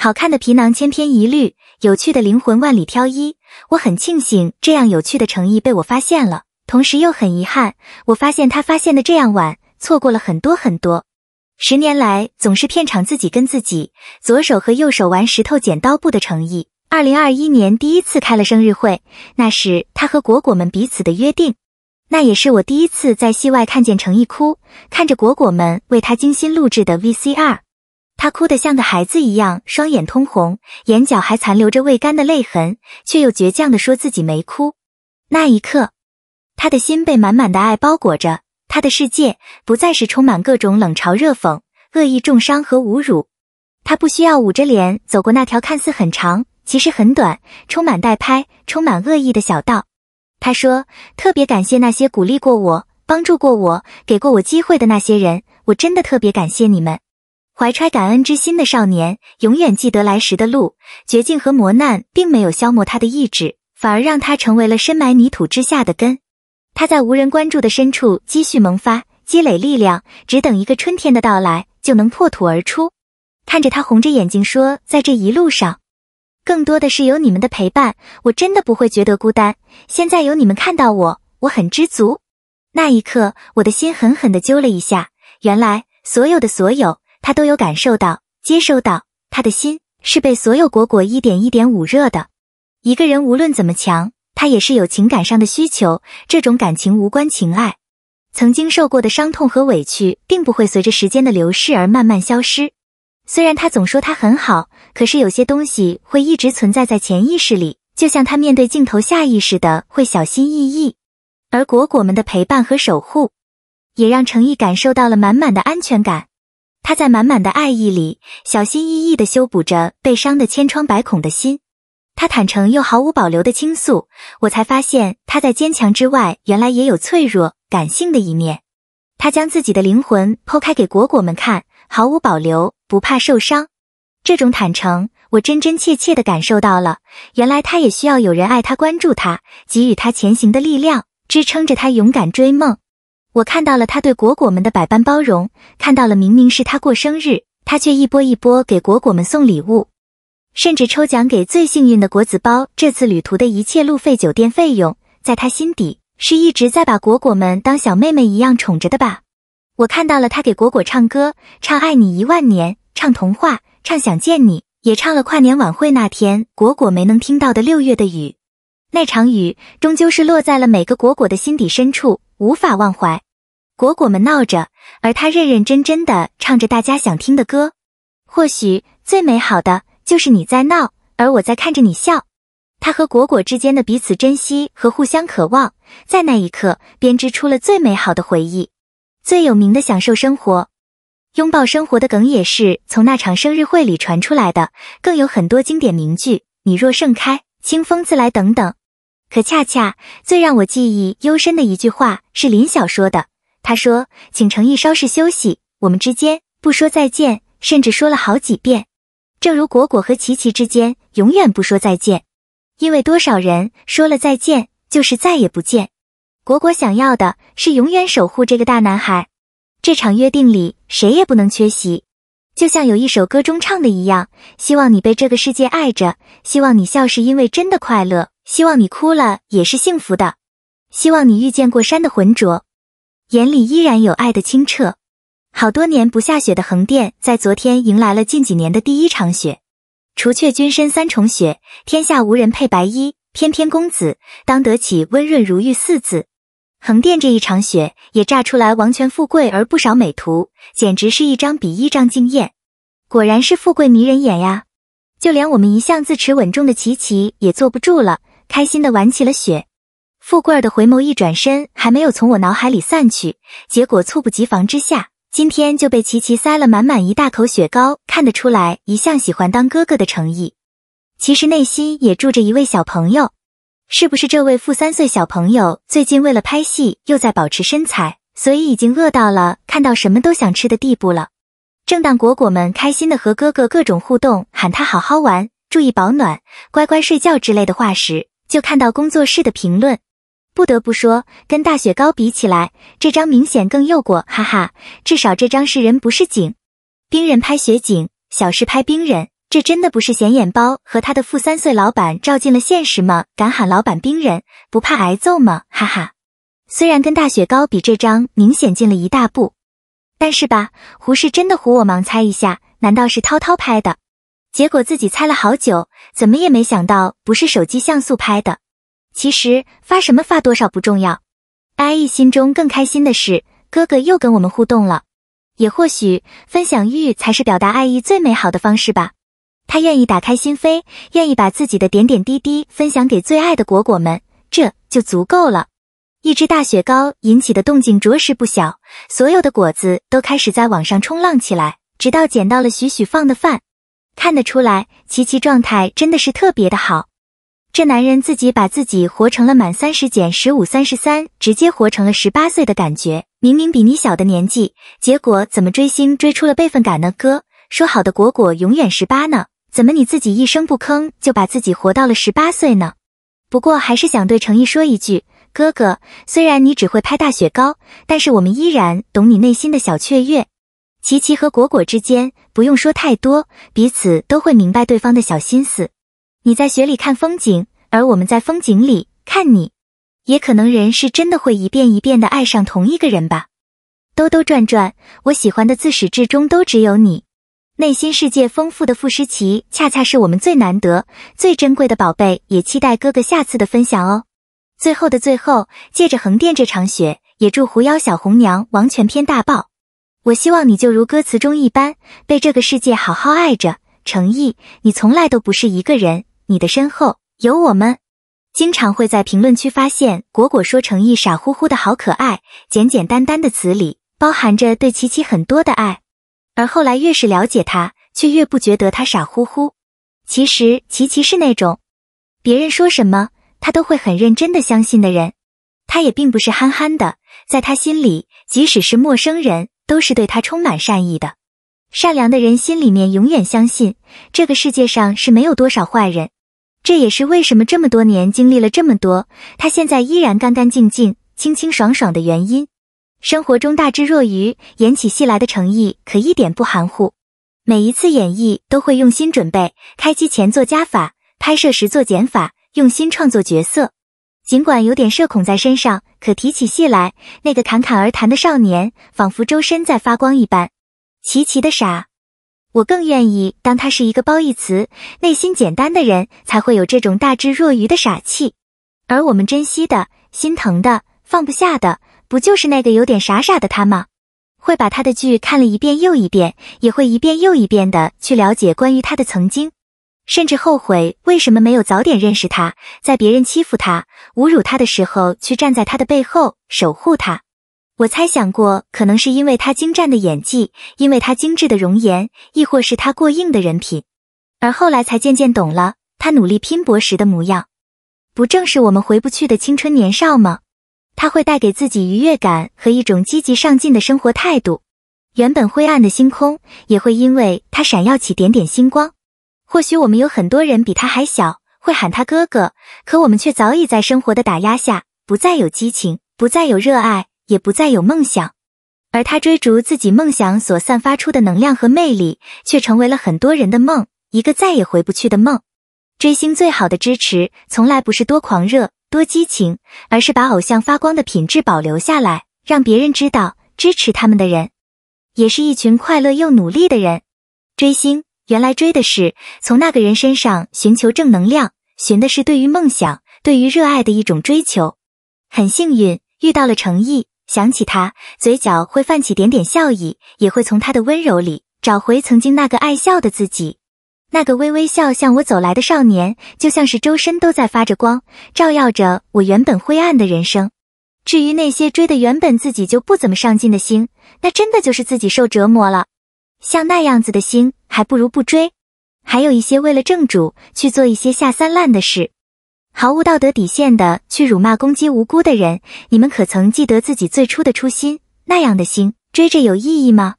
好看的皮囊千篇一律，有趣的灵魂万里挑一。我很庆幸这样有趣的诚毅被我发现了，同时又很遗憾，我发现他发现的这样晚，错过了很多很多。十年来，总是片场自己跟自己，左手和右手玩石头剪刀布的诚毅。二零二一年第一次开了生日会，那是他和果果们彼此的约定，那也是我第一次在戏外看见诚毅哭，看着果果们为他精心录制的 VCR。他哭得像个孩子一样，双眼通红，眼角还残留着未干的泪痕，却又倔强地说自己没哭。那一刻，他的心被满满的爱包裹着，他的世界不再是充满各种冷嘲热讽、恶意重伤和侮辱。他不需要捂着脸走过那条看似很长，其实很短、充满代拍、充满恶意的小道。他说：“特别感谢那些鼓励过我、帮助过我、给过我机会的那些人，我真的特别感谢你们。”怀揣感恩之心的少年，永远记得来时的路。绝境和磨难并没有消磨他的意志，反而让他成为了深埋泥土之下的根。他在无人关注的深处积蓄萌发，积累力量，只等一个春天的到来就能破土而出。看着他红着眼睛说：“在这一路上，更多的是有你们的陪伴，我真的不会觉得孤单。现在有你们看到我，我很知足。”那一刻，我的心狠狠的揪了一下。原来，所有的所有。他都有感受到、接收到，他的心是被所有果果一点一点捂热的。一个人无论怎么强，他也是有情感上的需求。这种感情无关情爱，曾经受过的伤痛和委屈，并不会随着时间的流逝而慢慢消失。虽然他总说他很好，可是有些东西会一直存在在潜意识里。就像他面对镜头下意识的会小心翼翼，而果果们的陪伴和守护，也让成毅感受到了满满的安全感。他在满满的爱意里，小心翼翼地修补着被伤的千疮百孔的心。他坦诚又毫无保留的倾诉，我才发现他在坚强之外，原来也有脆弱、感性的一面。他将自己的灵魂剖开给果果们看，毫无保留，不怕受伤。这种坦诚，我真真切切地感受到了。原来他也需要有人爱他、关注他，给予他前行的力量，支撑着他勇敢追梦。我看到了他对果果们的百般包容，看到了明明是他过生日，他却一波一波给果果们送礼物，甚至抽奖给最幸运的果子包这次旅途的一切路费、酒店费用。在他心底，是一直在把果果们当小妹妹一样宠着的吧？我看到了他给果果唱歌，唱《爱你一万年》，唱童话，唱想见你，也唱了跨年晚会那天果果没能听到的六月的雨。那场雨终究是落在了每个果果的心底深处，无法忘怀。果果们闹着，而他认认真真的唱着大家想听的歌。或许最美好的就是你在闹，而我在看着你笑。他和果果之间的彼此珍惜和互相渴望，在那一刻编织出了最美好的回忆。最有名的享受生活、拥抱生活的梗也是从那场生日会里传出来的，更有很多经典名句，你若盛开，清风自来等等。可恰恰最让我记忆幽深的一句话是林晓说的。他说：“请诚意稍事休息，我们之间不说再见，甚至说了好几遍。正如果果和琪琪之间永远不说再见，因为多少人说了再见就是再也不见。果果想要的是永远守护这个大男孩。这场约定里谁也不能缺席，就像有一首歌中唱的一样：希望你被这个世界爱着，希望你笑是因为真的快乐，希望你哭了也是幸福的，希望你遇见过山的浑浊。”眼里依然有爱的清澈。好多年不下雪的横店，在昨天迎来了近几年的第一场雪。除却君身三重雪，天下无人配白衣。翩翩公子当得起温润如玉四字。横店这一场雪，也炸出来王权富贵而不少美图，简直是一张比一张惊艳。果然是富贵迷人眼呀！就连我们一向自持稳重的琪琪，也坐不住了，开心的玩起了雪。富贵儿的回眸一转身，还没有从我脑海里散去，结果猝不及防之下，今天就被琪琪塞了满满一大口雪糕。看得出来，一向喜欢当哥哥的诚意，其实内心也住着一位小朋友，是不是？这位负三岁小朋友最近为了拍戏，又在保持身材，所以已经饿到了看到什么都想吃的地步了。正当果果们开心的和哥哥各种互动，喊他好好玩、注意保暖、乖乖睡觉之类的话时，就看到工作室的评论。不得不说，跟大雪糕比起来，这张明显更诱果，哈哈。至少这张是人不是景，冰人拍雪景，小事拍冰人，这真的不是显眼包和他的负三岁老板照进了现实吗？敢喊老板冰人，不怕挨揍吗？哈哈。虽然跟大雪糕比，这张明显进了一大步，但是吧，胡是真的胡我盲猜一下，难道是涛涛拍的？结果自己猜了好久，怎么也没想到不是手机像素拍的。其实发什么发多少不重要，艾艺心中更开心的是哥哥又跟我们互动了。也或许分享欲才是表达爱意最美好的方式吧。他愿意打开心扉，愿意把自己的点点滴滴分享给最爱的果果们，这就足够了。一只大雪糕引起的动静着实不小，所有的果子都开始在网上冲浪起来，直到捡到了许许放的饭。看得出来，琪琪状态真的是特别的好。这男人自己把自己活成了满三十减十五三十三，直接活成了十八岁的感觉。明明比你小的年纪，结果怎么追星追出了辈分感呢？哥说好的果果永远十八呢，怎么你自己一声不吭就把自己活到了十八岁呢？不过还是想对成毅说一句，哥哥，虽然你只会拍大雪糕，但是我们依然懂你内心的小雀跃。琪琪和果果之间不用说太多，彼此都会明白对方的小心思。你在雪里看风景，而我们在风景里看你。也可能人是真的会一遍一遍的爱上同一个人吧。兜兜转转，我喜欢的自始至终都只有你。内心世界丰富的傅诗琪，恰恰是我们最难得、最珍贵的宝贝。也期待哥哥下次的分享哦。最后的最后，借着横店这场雪，也祝《狐妖小红娘·王权篇》大爆。我希望你就如歌词中一般，被这个世界好好爱着。诚意，你从来都不是一个人。你的身后有我们。经常会在评论区发现果果说：“成毅傻乎乎的好可爱，简简单单的词里包含着对琪琪很多的爱。”而后来越是了解他，却越不觉得他傻乎乎。其实琪琪是那种别人说什么他都会很认真的相信的人。他也并不是憨憨的，在他心里，即使是陌生人，都是对他充满善意的。善良的人心里面永远相信这个世界上是没有多少坏人。这也是为什么这么多年经历了这么多，他现在依然干干净净、清清爽爽的原因。生活中大智若愚，演起戏来的诚意可一点不含糊。每一次演绎都会用心准备，开机前做加法，拍摄时做减法，用心创作角色。尽管有点社恐在身上，可提起戏来，那个侃侃而谈的少年仿佛周身在发光一般，齐齐的傻。我更愿意当他是一个褒义词，内心简单的人才会有这种大智若愚的傻气。而我们珍惜的、心疼的、放不下的，不就是那个有点傻傻的他吗？会把他的剧看了一遍又一遍，也会一遍又一遍的去了解关于他的曾经，甚至后悔为什么没有早点认识他，在别人欺负他、侮辱他的时候，去站在他的背后守护他。我猜想过，可能是因为他精湛的演技，因为他精致的容颜，亦或是他过硬的人品，而后来才渐渐懂了他努力拼搏时的模样，不正是我们回不去的青春年少吗？他会带给自己愉悦感和一种积极上进的生活态度，原本灰暗的星空也会因为他闪耀起点点星光。或许我们有很多人比他还小，会喊他哥哥，可我们却早已在生活的打压下，不再有激情，不再有热爱。也不再有梦想，而他追逐自己梦想所散发出的能量和魅力，却成为了很多人的梦，一个再也回不去的梦。追星最好的支持，从来不是多狂热、多激情，而是把偶像发光的品质保留下来，让别人知道，支持他们的人，也是一群快乐又努力的人。追星，原来追的是从那个人身上寻求正能量，寻的是对于梦想、对于热爱的一种追求。很幸运遇到了诚意。想起他，嘴角会泛起点点笑意，也会从他的温柔里找回曾经那个爱笑的自己，那个微微笑向我走来的少年，就像是周身都在发着光，照耀着我原本灰暗的人生。至于那些追的原本自己就不怎么上进的星，那真的就是自己受折磨了，像那样子的星，还不如不追。还有一些为了正主去做一些下三滥的事。毫无道德底线的去辱骂攻击无辜的人，你们可曾记得自己最初的初心？那样的心，追着有意义吗？